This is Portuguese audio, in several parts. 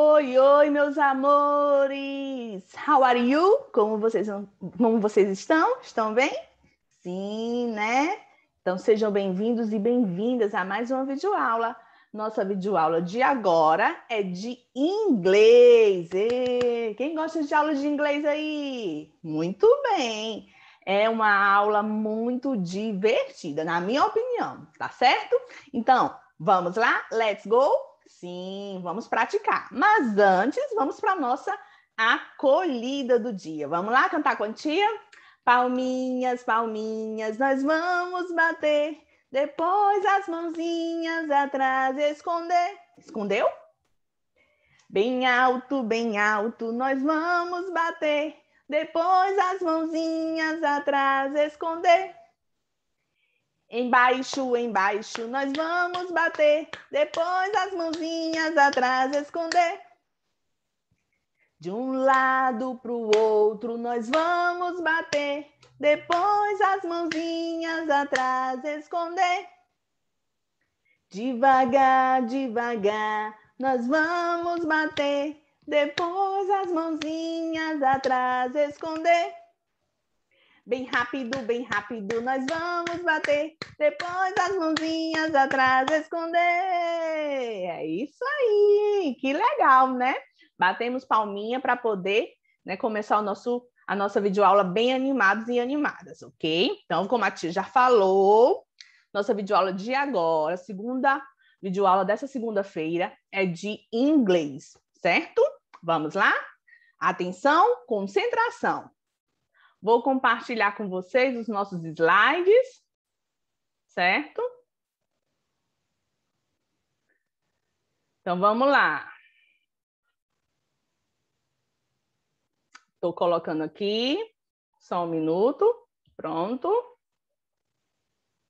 Oi, oi, meus amores! How are you? Como vocês, como vocês estão? Estão bem? Sim, né? Então sejam bem-vindos e bem-vindas a mais uma videoaula. Nossa videoaula de agora é de inglês. E quem gosta de aula de inglês aí? Muito bem! É uma aula muito divertida, na minha opinião, tá certo? Então, vamos lá? Let's go! Sim, vamos praticar. Mas antes, vamos para a nossa acolhida do dia. Vamos lá cantar a quantia? Palminhas, palminhas, nós vamos bater. Depois as mãozinhas atrás esconder. Escondeu? Bem alto, bem alto, nós vamos bater. Depois as mãozinhas atrás esconder. Embaixo, embaixo, nós vamos bater, depois as mãozinhas atrás esconder. De um lado para o outro nós vamos bater, depois as mãozinhas atrás esconder. Devagar, devagar, nós vamos bater, depois as mãozinhas atrás esconder. Bem rápido, bem rápido, nós vamos bater. Depois as mãozinhas atrás esconder. É isso aí, que legal, né? Batemos palminha para poder né, começar o nosso, a nossa videoaula bem animados e animadas, ok? Então, como a tia já falou, nossa videoaula de agora, segunda videoaula dessa segunda-feira, é de inglês, certo? Vamos lá? Atenção, concentração. Vou compartilhar com vocês os nossos slides, certo? Então vamos lá. Estou colocando aqui, só um minuto, pronto.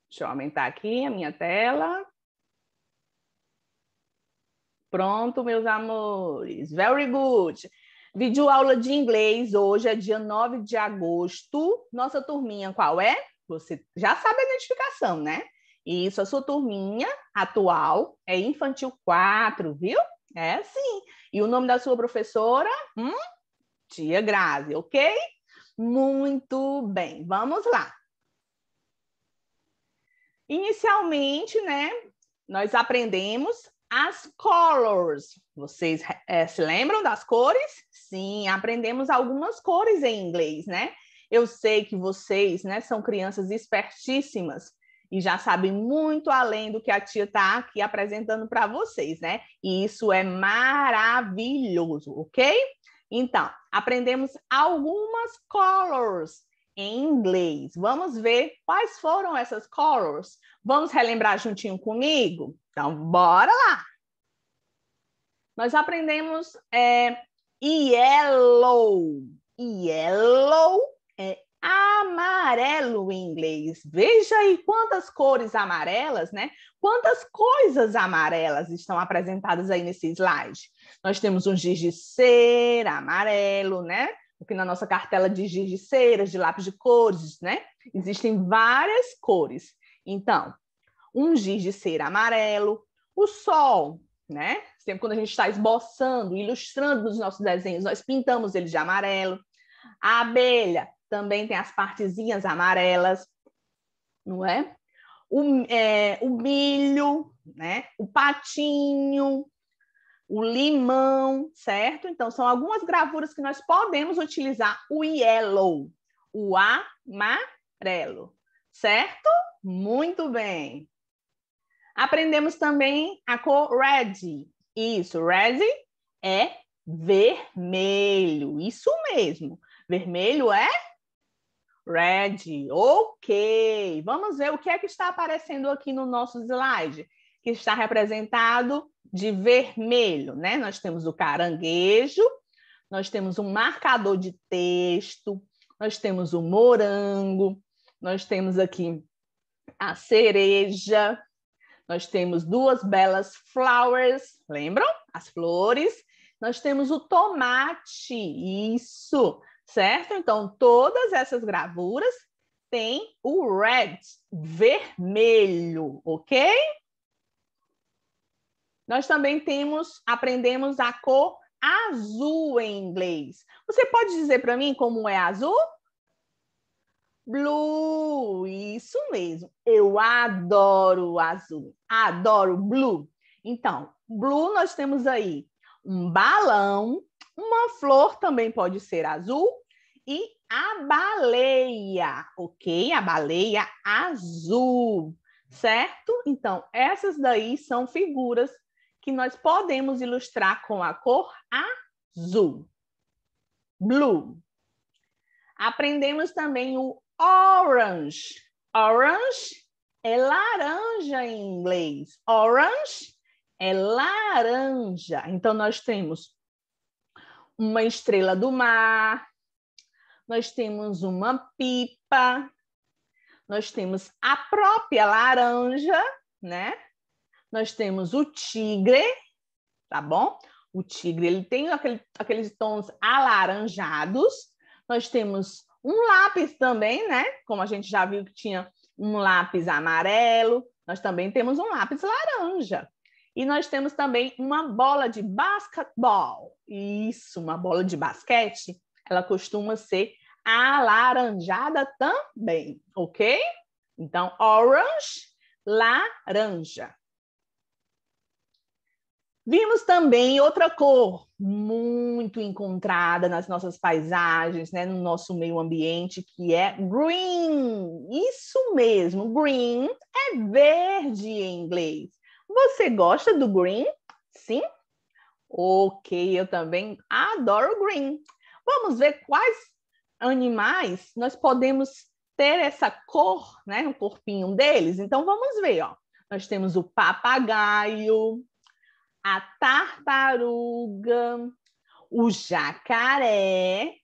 Deixa eu aumentar aqui a minha tela. Pronto, meus amores. Very good. Vídeo aula de inglês hoje é dia 9 de agosto. Nossa turminha qual é? Você já sabe a identificação, né? Isso, a sua turminha atual é infantil 4, viu? É sim. E o nome da sua professora? Hum? Tia Grazi, ok? Muito bem, vamos lá. Inicialmente, né, nós aprendemos as colors. Vocês é, se lembram das cores? sim, aprendemos algumas cores em inglês, né? Eu sei que vocês, né, são crianças espertíssimas e já sabem muito além do que a tia está aqui apresentando para vocês, né? E isso é maravilhoso, ok? Então, aprendemos algumas colors em inglês. Vamos ver quais foram essas colors. Vamos relembrar juntinho comigo? Então, bora lá! Nós aprendemos é, Yellow. Yellow é amarelo em inglês. Veja aí quantas cores amarelas, né? Quantas coisas amarelas estão apresentadas aí nesse slide. Nós temos um giz de cera amarelo, né? Porque na nossa cartela de giz de ceras, de lápis de cores, né? Existem várias cores. Então, um giz de cera amarelo, o sol, né? tempo, quando a gente está esboçando, ilustrando nos nossos desenhos, nós pintamos eles de amarelo. A abelha também tem as partezinhas amarelas, não é? O, é, o milho, né? O patinho, o limão, certo? Então, são algumas gravuras que nós podemos utilizar o yellow, o amarelo, certo? Muito bem. Aprendemos também a cor red, isso, resin é vermelho. Isso mesmo. Vermelho é red. Ok. Vamos ver o que é que está aparecendo aqui no nosso slide, que está representado de vermelho, né? Nós temos o caranguejo, nós temos um marcador de texto, nós temos o morango, nós temos aqui a cereja, nós temos duas belas flowers, lembram? As flores. Nós temos o tomate, isso, certo? Então, todas essas gravuras têm o red, vermelho, ok? Nós também temos, aprendemos a cor azul em inglês. Você pode dizer para mim como é azul? Blue, isso mesmo. Eu adoro azul, adoro blue. Então, blue nós temos aí um balão, uma flor também pode ser azul e a baleia, ok? A baleia azul, certo? Então, essas daí são figuras que nós podemos ilustrar com a cor azul. Blue. Aprendemos também o Orange. Orange é laranja em inglês. Orange é laranja. Então, nós temos uma estrela do mar, nós temos uma pipa, nós temos a própria laranja, né? Nós temos o tigre, tá bom? O tigre ele tem aquele, aqueles tons alaranjados. Nós temos um lápis também, né? Como a gente já viu que tinha um lápis amarelo, nós também temos um lápis laranja. E nós temos também uma bola de basquetebol. Isso, uma bola de basquete, ela costuma ser alaranjada também, ok? Então, orange, laranja. Vimos também outra cor muito encontrada nas nossas paisagens, né, no nosso meio ambiente, que é green. Isso mesmo, green é verde em inglês. Você gosta do green? Sim? Ok, eu também adoro green. Vamos ver quais animais nós podemos ter essa cor, né, no corpinho deles. Então vamos ver, ó. Nós temos o papagaio, a tartaruga, o jacaré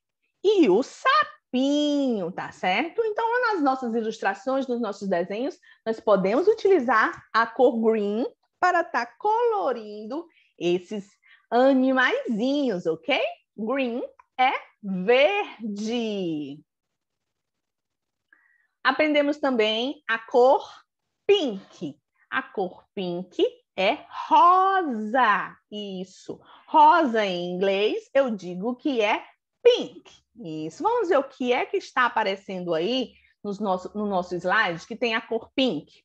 e o sapinho, tá certo? Então, nas nossas ilustrações, nos nossos desenhos, nós podemos utilizar a cor green para estar tá colorindo esses animaizinhos, ok? Green é verde. Aprendemos também a cor pink. A cor pink é rosa. Isso. Rosa em inglês, eu digo que é pink. Isso. Vamos ver o que é que está aparecendo aí nos nosso, no nosso slide, que tem a cor pink.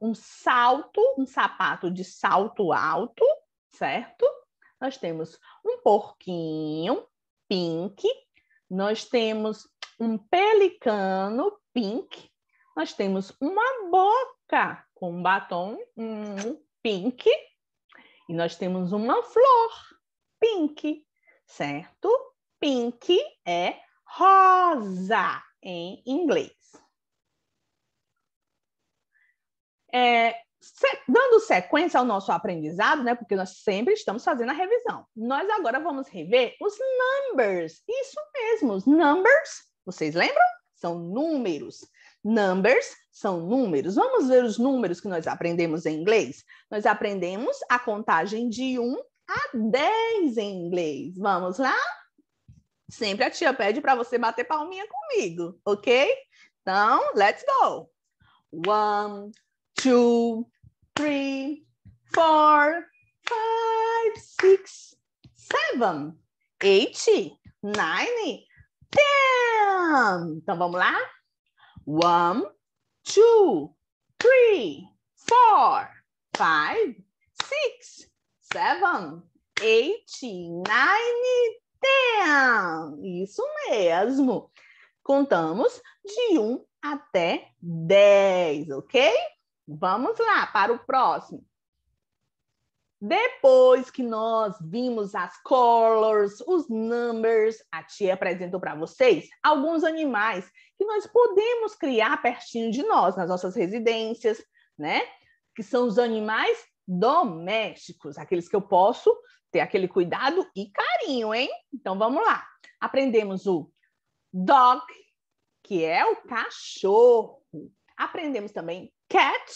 Um salto, um sapato de salto alto, certo? Nós temos um porquinho pink, nós temos um pelicano pink, nós temos uma boca com batom, hum, pink, e nós temos uma flor, pink, certo? Pink é rosa em inglês. É, dando sequência ao nosso aprendizado, né? Porque nós sempre estamos fazendo a revisão. Nós agora vamos rever os numbers. Isso mesmo, os numbers. Vocês lembram? São números. Numbers são números. Vamos ver os números que nós aprendemos em inglês? Nós aprendemos a contagem de 1 a 10 em inglês. Vamos lá? Sempre a tia pede para você bater palminha comigo, ok? Então, let's go. One, two, three, four, five, six, seven, eight, nine, ten. Então vamos lá? One, two, three, four, five, six, seven, eight, nine, ten. Isso mesmo. Contamos de um até dez, ok? Vamos lá para o próximo. Depois que nós vimos as colors, os numbers, a tia apresentou para vocês alguns animais que nós podemos criar pertinho de nós, nas nossas residências, né? Que são os animais domésticos, aqueles que eu posso ter aquele cuidado e carinho, hein? Então vamos lá. Aprendemos o dog, que é o cachorro. Aprendemos também cat,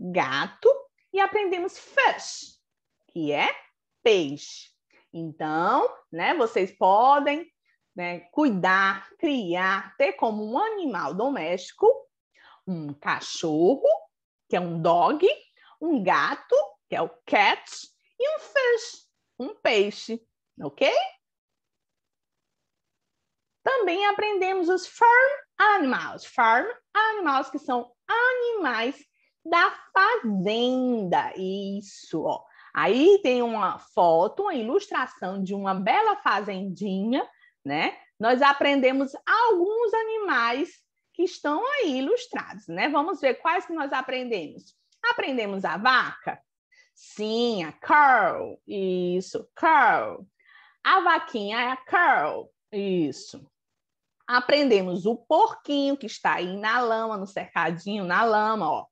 gato, e aprendemos fish, que é peixe. Então, né, vocês podem né, cuidar, criar, ter como um animal doméstico um cachorro, que é um dog, um gato, que é o cat, e um fish, um peixe, ok? Também aprendemos os farm animals, farm animals, que são animais da fazenda, isso, ó. Aí tem uma foto, uma ilustração de uma bela fazendinha né? Nós aprendemos alguns animais que estão aí ilustrados, né? Vamos ver quais que nós aprendemos. Aprendemos a vaca? Sim, a curl. Isso, curl. A vaquinha é a curl. Isso. Aprendemos o porquinho que está aí na lama, no cercadinho, na lama, ó.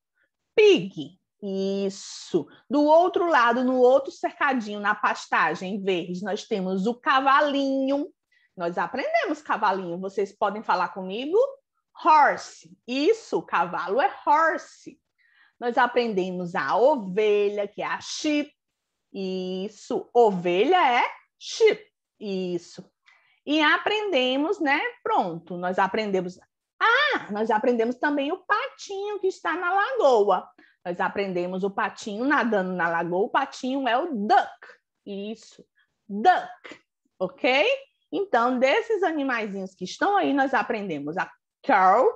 Pig. Isso. Do outro lado, no outro cercadinho, na pastagem verde, nós temos o cavalinho, nós aprendemos cavalinho. Vocês podem falar comigo? Horse. Isso, cavalo é horse. Nós aprendemos a ovelha, que é a sheep. Isso, ovelha é sheep. Isso. E aprendemos, né? Pronto, nós aprendemos. Ah, nós aprendemos também o patinho que está na lagoa. Nós aprendemos o patinho nadando na lagoa. O patinho é o duck. Isso, duck, ok? Então, desses animaizinhos que estão aí, nós aprendemos a cow,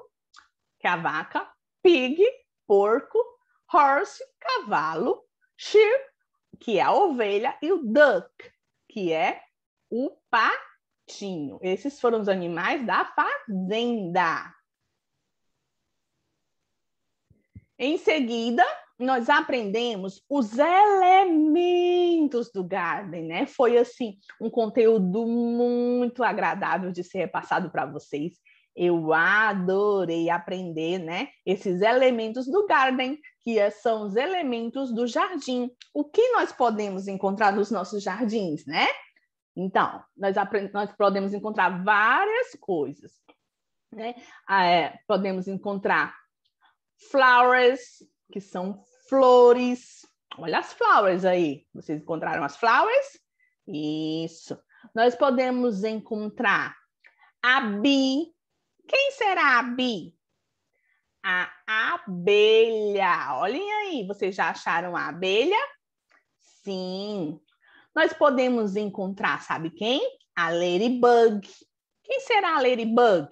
que é a vaca, pig, porco, horse, cavalo, sheep, que é a ovelha, e o duck, que é o patinho. Esses foram os animais da fazenda. Em seguida, nós aprendemos os elementos do Garden, né? Foi assim um conteúdo muito agradável de ser repassado para vocês. Eu adorei aprender, né? Esses elementos do Garden, que é, são os elementos do jardim. O que nós podemos encontrar nos nossos jardins, né? Então, nós, nós podemos encontrar várias coisas, né? Ah, é, podemos encontrar flowers, que são flores. Olha as flowers aí. Vocês encontraram as flowers? Isso. Nós podemos encontrar a bi. Quem será a bi? A abelha. Olhem aí, vocês já acharam a abelha? Sim. Nós podemos encontrar, sabe quem? A ladybug. Quem será a ladybug?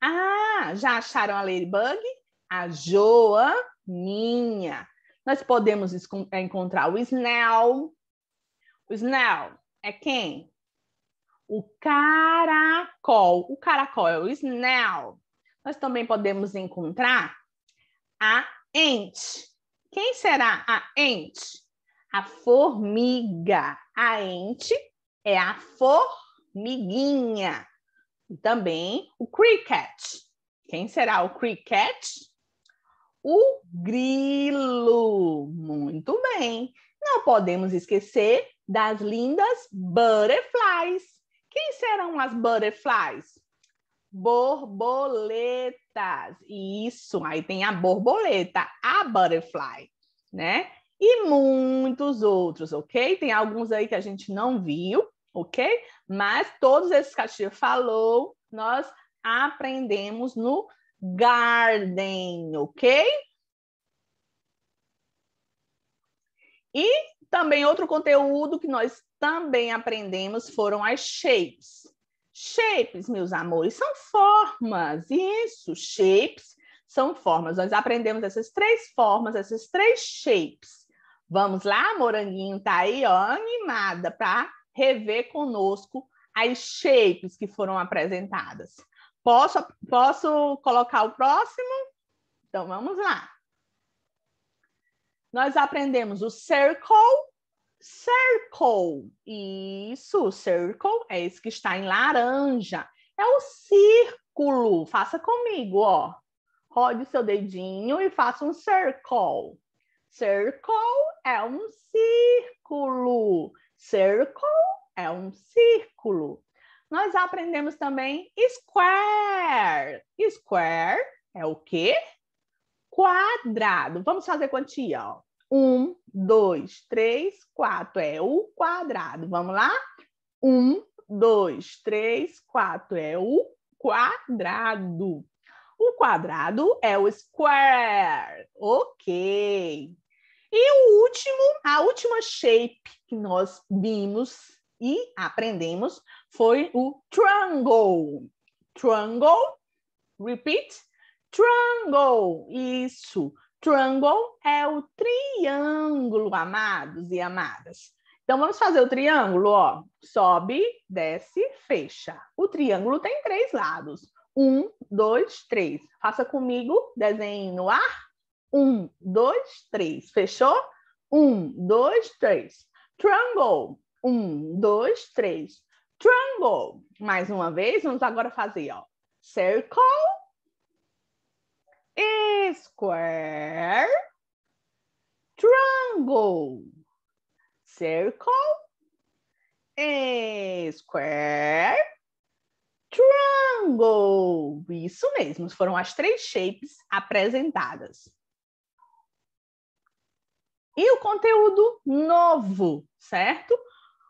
Ah, já acharam a ladybug? A joa minha. Nós podemos eh, encontrar o Snell. O Snell é quem? O caracol. O caracol é o Snell. Nós também podemos encontrar a ant. Quem será a ant? A formiga. A ant é a formiguinha. E também o cricket. Quem será o cricket? o grilo. Muito bem. Não podemos esquecer das lindas butterflies. Quem serão as butterflies? Borboletas. Isso, aí tem a borboleta, a butterfly, né? E muitos outros, ok? Tem alguns aí que a gente não viu, ok? Mas todos esses que a tia falou, nós aprendemos no garden, ok? E também outro conteúdo que nós também aprendemos foram as shapes. Shapes, meus amores, são formas. Isso, shapes são formas. Nós aprendemos essas três formas, essas três shapes. Vamos lá, moranguinho tá aí, ó, animada para rever conosco as shapes que foram apresentadas. Posso, posso colocar o próximo? Então vamos lá. Nós aprendemos o circle, circle. Isso, circle é esse que está em laranja. É o círculo. Faça comigo, ó. Rode seu dedinho e faça um circle. Circle é um círculo. Circle é um círculo nós aprendemos também square. Square é o quê? Quadrado. Vamos fazer quantia, ó. Um, dois, três, quatro. É o quadrado. Vamos lá? Um, dois, três, quatro. É o quadrado. O quadrado é o square. Ok. E o último, a última shape que nós vimos e aprendemos foi o triangle. Triangle, repeat, triangle, isso. Triangle é o triângulo, amados e amadas. Então, vamos fazer o triângulo, ó. Sobe, desce, fecha. O triângulo tem três lados. Um, dois, três. Faça comigo, desenhe no ar. Um, dois, três. Fechou? Um, dois, três. Triangle. Um, dois, três. Triangle. Mais uma vez, vamos agora fazer, ó. Circle. Square. Triangle. Circle. Square. Triangle. Isso mesmo, foram as três shapes apresentadas. E o conteúdo novo, certo?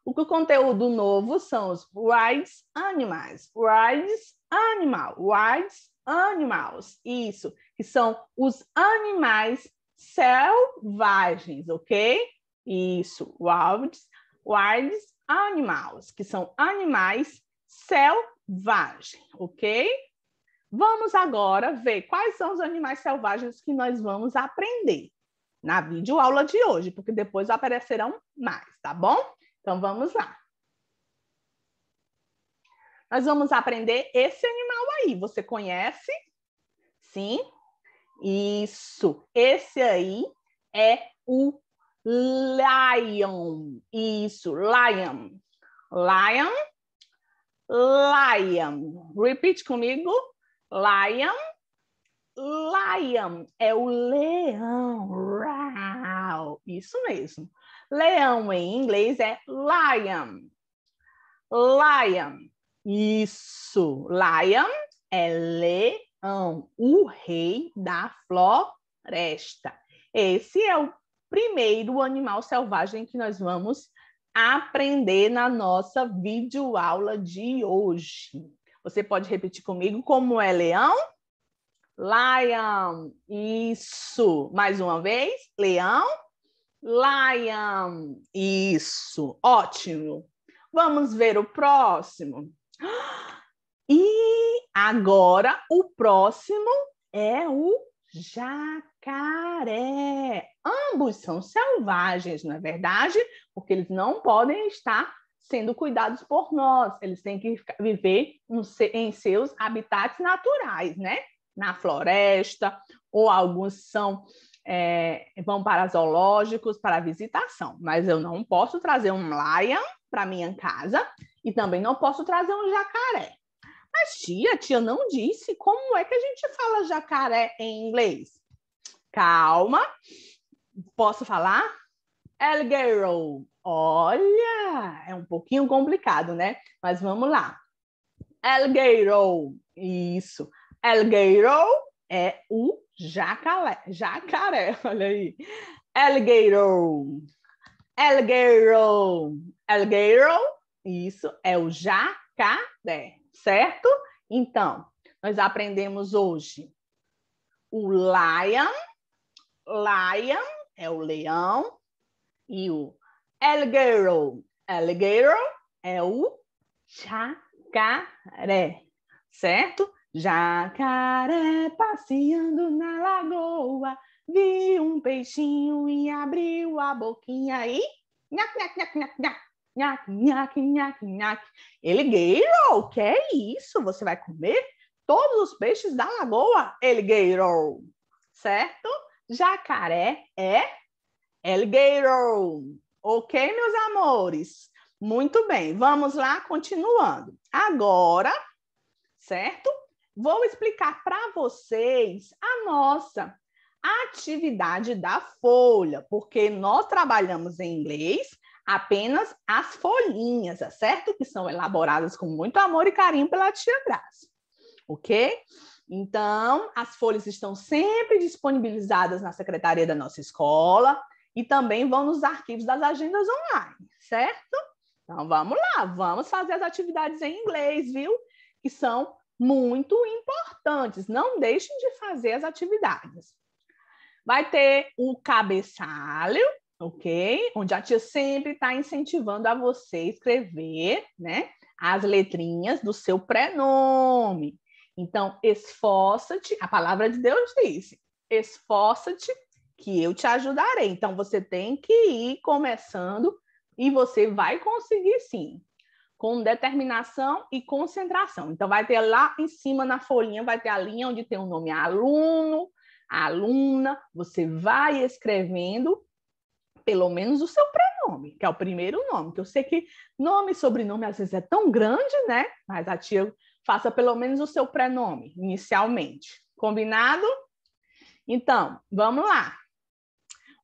O que o conteúdo novo são os rights animais, rights animal, rights animals, isso, que são os animais selvagens, ok? Isso, wild, wilds animals, que são animais selvagens, ok? Vamos agora ver quais são os animais selvagens que nós vamos aprender na videoaula de hoje, porque depois aparecerão mais, tá bom? Então vamos lá. Nós vamos aprender esse animal aí. Você conhece? Sim? Isso. Esse aí é o lion. Isso, lion. Lion. Lion. Repeat comigo. Lion. Lion é o leão. Isso mesmo. Leão em inglês é lion. Lion. Isso. Lion é leão, o rei da floresta. Esse é o primeiro animal selvagem que nós vamos aprender na nossa videoaula de hoje. Você pode repetir comigo como é leão? Lion. Isso. Mais uma vez. Leão. Lion. Isso, ótimo. Vamos ver o próximo. E agora o próximo é o jacaré. Ambos são selvagens, não é verdade? Porque eles não podem estar sendo cuidados por nós. Eles têm que viver em seus habitats naturais, né? Na floresta, ou alguns são é, vão para zoológicos para visitação, mas eu não posso trazer um lion para minha casa e também não posso trazer um jacaré. Mas tia, tia não disse como é que a gente fala jacaré em inglês. Calma, posso falar? Alligator. Olha, é um pouquinho complicado, né? Mas vamos lá. Alligator. Isso. Alligator é o Jacaré, jacaré, olha aí. Alligator. Alligator. Alligator, isso é o jacaré, certo? Então, nós aprendemos hoje o lion, lion é o leão e o alligator, alligator é o jacaré, certo? Jacaré passeando na lagoa, viu um peixinho e abriu a boquinha e nhac, nhac, nhac, nhac, nhac. Nhac, nhac, nhac, nhac. Eligueiro, que é isso? Você vai comer todos os peixes da lagoa, eligueiro, certo? Jacaré é eligueiro, ok, meus amores? Muito bem, vamos lá, continuando. Agora, certo? vou explicar para vocês a nossa atividade da folha, porque nós trabalhamos em inglês apenas as folhinhas, tá certo? Que são elaboradas com muito amor e carinho pela tia Graça, ok? Então, as folhas estão sempre disponibilizadas na secretaria da nossa escola e também vão nos arquivos das agendas online, certo? Então, vamos lá, vamos fazer as atividades em inglês, viu? Que são muito importantes. Não deixem de fazer as atividades. Vai ter o cabeçalho, ok? Onde a tia sempre está incentivando a você escrever, né? As letrinhas do seu prenome. Então, esforça-te, a palavra de Deus disse, esforça-te que eu te ajudarei. Então, você tem que ir começando e você vai conseguir sim com determinação e concentração. Então, vai ter lá em cima na folhinha, vai ter a linha onde tem o nome aluno, aluna. Você vai escrevendo pelo menos o seu prenome, que é o primeiro nome, que eu sei que nome e sobrenome às vezes é tão grande, né? Mas a tia faça pelo menos o seu prenome inicialmente. Combinado? Então, vamos lá.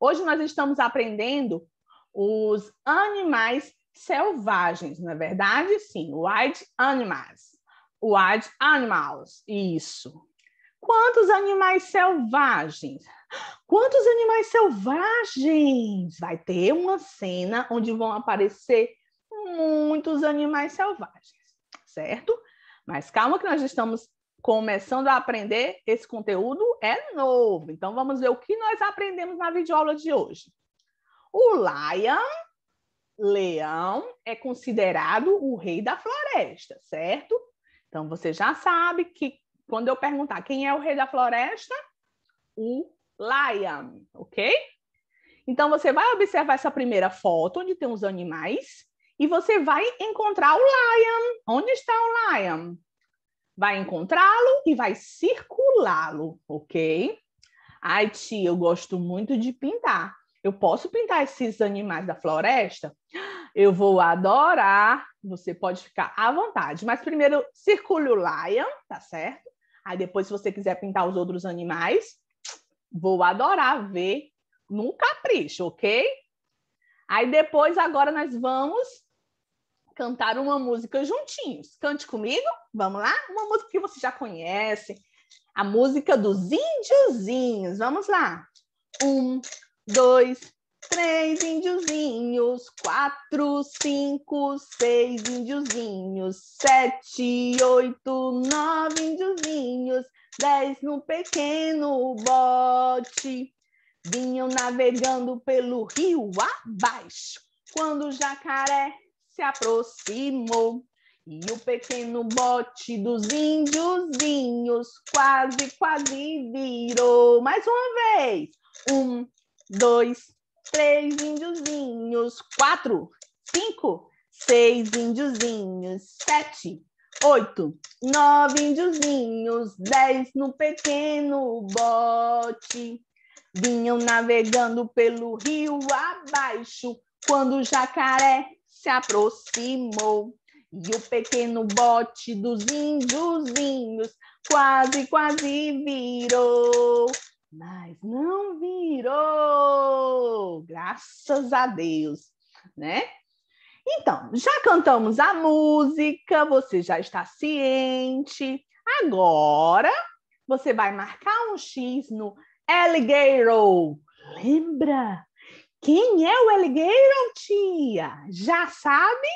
Hoje nós estamos aprendendo os animais selvagens, na é verdade, sim, wild animals. Wild animals, isso. Quantos animais selvagens? Quantos animais selvagens? Vai ter uma cena onde vão aparecer muitos animais selvagens, certo? Mas calma que nós estamos começando a aprender, esse conteúdo é novo. Então vamos ver o que nós aprendemos na videoaula de hoje. O lion leão é considerado o rei da floresta, certo? Então você já sabe que quando eu perguntar quem é o rei da floresta, o lion, ok? Então você vai observar essa primeira foto onde tem os animais e você vai encontrar o lion. Onde está o lion? Vai encontrá-lo e vai circulá-lo, ok? Ai, tia, eu gosto muito de pintar. Eu posso pintar esses animais da floresta? Eu vou adorar. Você pode ficar à vontade. Mas primeiro, circule o lion, tá certo? Aí depois, se você quiser pintar os outros animais, vou adorar ver num capricho, ok? Aí depois, agora nós vamos cantar uma música juntinhos. Cante comigo, vamos lá? Uma música que você já conhece, a música dos índiozinhos. Vamos lá. Um, dois, três índiozinhos, quatro, cinco, seis índiozinhos, sete, oito, nove índiozinhos, dez no pequeno bote. Vinham navegando pelo rio abaixo, quando o jacaré se aproximou. E o pequeno bote dos índiozinhos quase, quase virou. Mais uma vez. Um, dois, três índiozinhos, quatro, cinco, seis índiozinhos, sete, oito, nove índiozinhos, dez no pequeno bote. Vinham navegando pelo rio abaixo, quando o jacaré se aproximou. E o pequeno bote dos índiozinhos quase, quase virou mas não virou! Graças a Deus, né? Então, já cantamos a música, você já está ciente. Agora, você vai marcar um X no alligator. Lembra? Quem é o alligator, tia? Já sabe?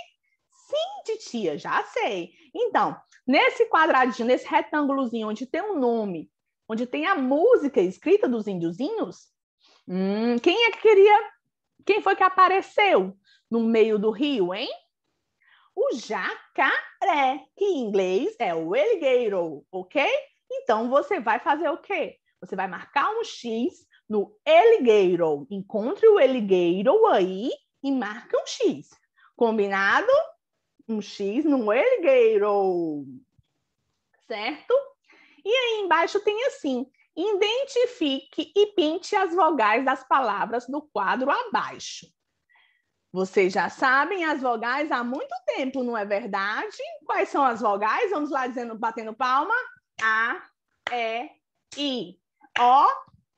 Sim, tia, já sei. Então, nesse quadradinho, nesse retângulozinho onde tem um nome onde tem a música escrita dos índiozinhos, hum, quem é que queria? Quem foi que apareceu no meio do rio, hein? O jacaré, que em inglês é o alligator, ok? Então você vai fazer o quê? Você vai marcar um X no alligator. Encontre o alligator aí e marque um X. Combinado? Um X no alligator. Certo? E aí embaixo tem assim: identifique e pinte as vogais das palavras do quadro abaixo. Vocês já sabem as vogais há muito tempo, não é verdade? Quais são as vogais? Vamos lá dizendo, batendo palma. A, E, I, O,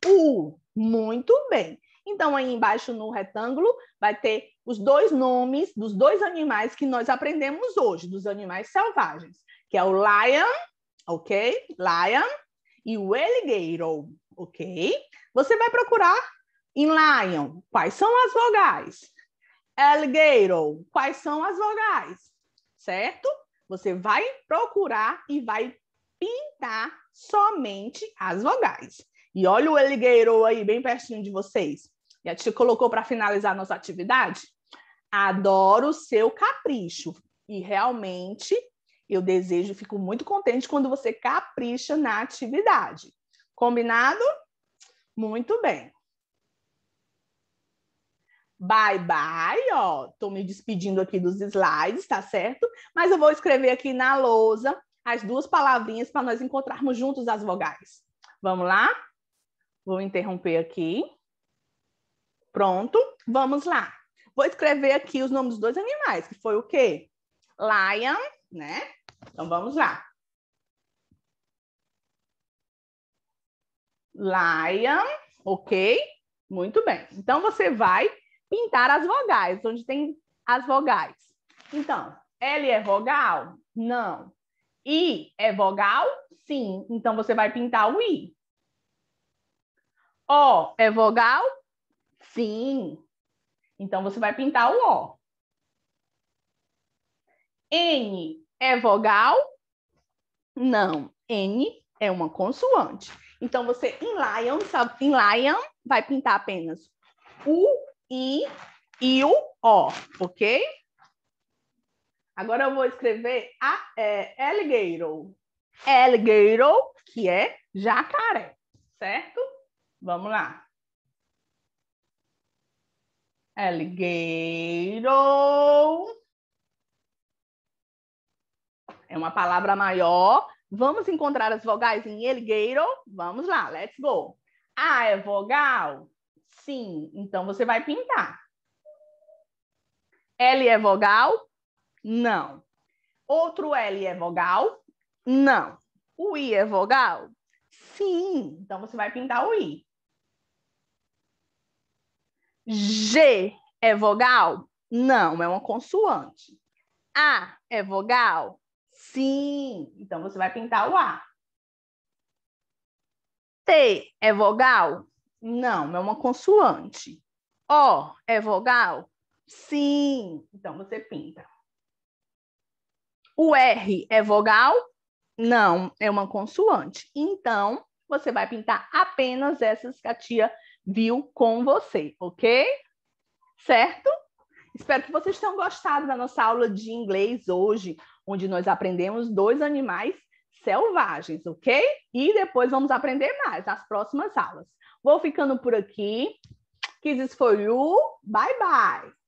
U. Muito bem. Então, aí embaixo no retângulo vai ter os dois nomes dos dois animais que nós aprendemos hoje, dos animais selvagens, que é o lion ok? Lion e o alligator, ok? Você vai procurar em lion quais são as vogais. Alligator, quais são as vogais, certo? Você vai procurar e vai pintar somente as vogais. E olha o alligator aí bem pertinho de vocês. E a tia colocou para finalizar nossa atividade. Adoro o seu capricho. E realmente eu desejo e fico muito contente quando você capricha na atividade. Combinado? Muito bem. Bye bye, ó. Tô me despedindo aqui dos slides, tá certo? Mas eu vou escrever aqui na lousa as duas palavrinhas para nós encontrarmos juntos as vogais. Vamos lá? Vou interromper aqui. Pronto, vamos lá. Vou escrever aqui os nomes dos dois animais, que foi o quê? Lion né? Então vamos lá. Lion, ok? Muito bem. Então você vai pintar as vogais, onde tem as vogais. Então, L é vogal? Não. I é vogal? Sim. Então você vai pintar o I. O é vogal? Sim. Então você vai pintar o O. N é vogal? Não. N é uma consoante. Então, você, em lion, sabe, em lion, vai pintar apenas U, I e o O, ok? Agora eu vou escrever a, é, alligator. Alligator, que é jacaré, certo? Vamos lá. Alligator é uma palavra maior. Vamos encontrar as vogais em elgueiro? Vamos lá, let's go. A ah, é vogal? Sim, então você vai pintar. L é vogal? Não. Outro L é vogal? Não. O I é vogal? Sim, então você vai pintar o I. G é vogal? Não, é uma consoante. A é vogal? Sim. Então você vai pintar o A. T é vogal? Não, é uma consoante. O é vogal? Sim. Então você pinta. O R é vogal? Não, é uma consoante. Então você vai pintar apenas essas que a tia viu com você, ok? Certo? Espero que vocês tenham gostado da nossa aula de inglês hoje onde nós aprendemos dois animais selvagens, ok? E depois vamos aprender mais nas próximas aulas. Vou ficando por aqui. Kisses for you. Bye, bye.